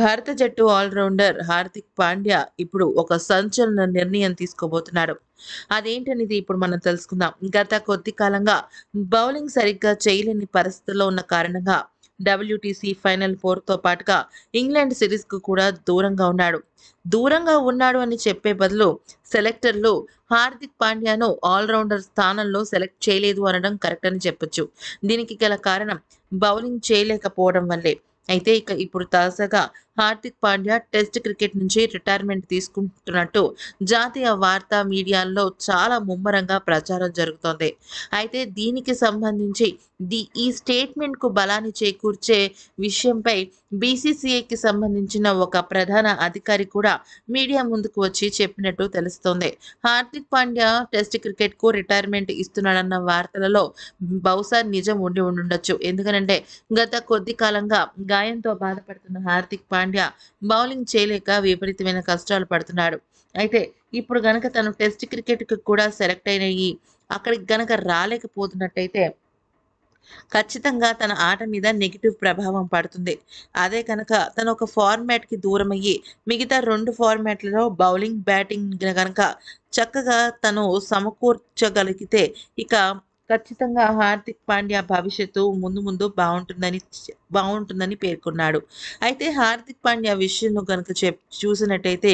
భారత జట్టు ఆల్రౌండర్ హార్దిక్ పాండ్యా ఇప్పుడు ఒక సంచలన నిర్ణయం తీసుకోబోతున్నారు అదేంటనేది ఇప్పుడు మనం తెలుసుకుందాం గత కొద్ది కాలంగా బౌలింగ్ సరిగ్గా చేయలేని పరిస్థితుల్లో ఉన్న కారణంగా డబ్ల్యూటీసీ ఫైనల్ ఫోర్తో పాటుగా ఇంగ్లాండ్ సిరీస్కు కూడా దూరంగా ఉన్నాడు దూరంగా ఉన్నాడు అని చెప్పే బదులు సెలెక్టర్లు హార్దిక్ పాండ్యాను ఆల్రౌండర్ స్థానంలో సెలెక్ట్ చేయలేదు అనడం కరెక్ట్ అని చెప్పొచ్చు దీనికి గల కారణం బౌలింగ్ చేయలేకపోవడం వల్లే అయితే ఇక ఇప్పుడు తాజాగా హార్దిక్ పాండ్యా టెస్ట్ క్రికెట్ నుంచి రిటైర్మెంట్ తీసుకుంటున్నట్టు జాతీయ వార్తా మీడియాల్లో చాలా ముమ్మరంగా ప్రచారం జరుగుతోంది అయితే దీనికి సంబంధించి ది ఈ స్టేట్మెంట్కు బలాన్ని చేకూర్చే విషయంపై బీసీసీఐకి సంబంధించిన ఒక ప్రధాన అధికారి కూడా మీడియా ముందుకు వచ్చి చెప్పినట్టు తెలుస్తోంది హార్దిక్ పాండ్యా టెస్ట్ క్రికెట్కు రిటైర్మెంట్ ఇస్తున్నాడన్న వార్తలలో బహుశా నిజం ఉండి ఉండొచ్చు ఎందుకనంటే గత కొద్ది కాలంగా గాయంతో బాధపడుతున్న హార్దిక్ పాండ్యా బౌలింగ్ చేయలేక విపరీతమైన కష్టాలు పడుతున్నాడు అయితే ఇప్పుడు గనక తను టెస్ట్ క్రికెట్కి కూడా సెలెక్ట్ అయినవి అక్కడికి గనక రాలేకపోతున్నట్టయితే ఖచ్చితంగా తన ఆట మీద నెగిటివ్ ప్రభావం పడుతుంది అదే కనుక తను ఒక ఫార్మాట్కి దూరం అయ్యి మిగతా రెండు ఫార్మాట్లలో బౌలింగ్ బ్యాటింగ్ కనుక చక్కగా తను సమకూర్చగలిగితే ఇక ఖచ్చితంగా హార్దిక్ పాండ్యా భవిష్యత్తు ముందు ముందు బాగుంటుందని బాగుంటుందని పేర్కొన్నాడు అయితే హార్దిక్ పాండ్యా విషయంలో కనుక చెప్ చూసినట్టయితే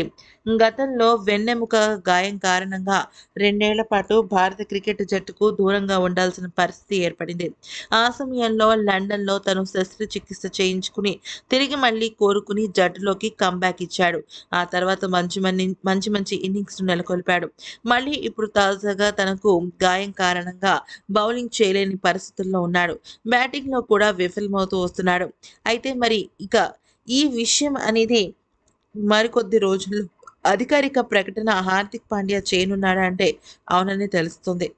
గతంలో వెన్నెముక గాయం కారణంగా రెండేళ్ల పాటు భారత క్రికెట్ జట్టుకు దూరంగా ఉండాల్సిన పరిస్థితి ఏర్పడింది ఆ సమయంలో లండన్లో తను శస్త్రచికిత్స చేయించుకుని తిరిగి మళ్ళీ కోరుకుని జట్టులోకి కంబ్యాక్ ఇచ్చాడు ఆ తర్వాత మంచి మంచి మంచి ఇన్నింగ్స్ నెలకొల్పాడు మళ్ళీ ఇప్పుడు తాజాగా తనకు గాయం కారణంగా బౌలింగ్ చేయలేని పరిస్థితుల్లో ఉన్నాడు బ్యాటింగ్లో కూడా విఫలమవుతూ వస్తున్న చేస్తున్నాడు అయితే మరి ఇక ఈ విషయం అనేది మరికొద్ది రోజులు అధికారిక ప్రకటన హార్దిక్ పాండ్యా చేయనున్నాడా అంటే అవునని తెలుస్తుంది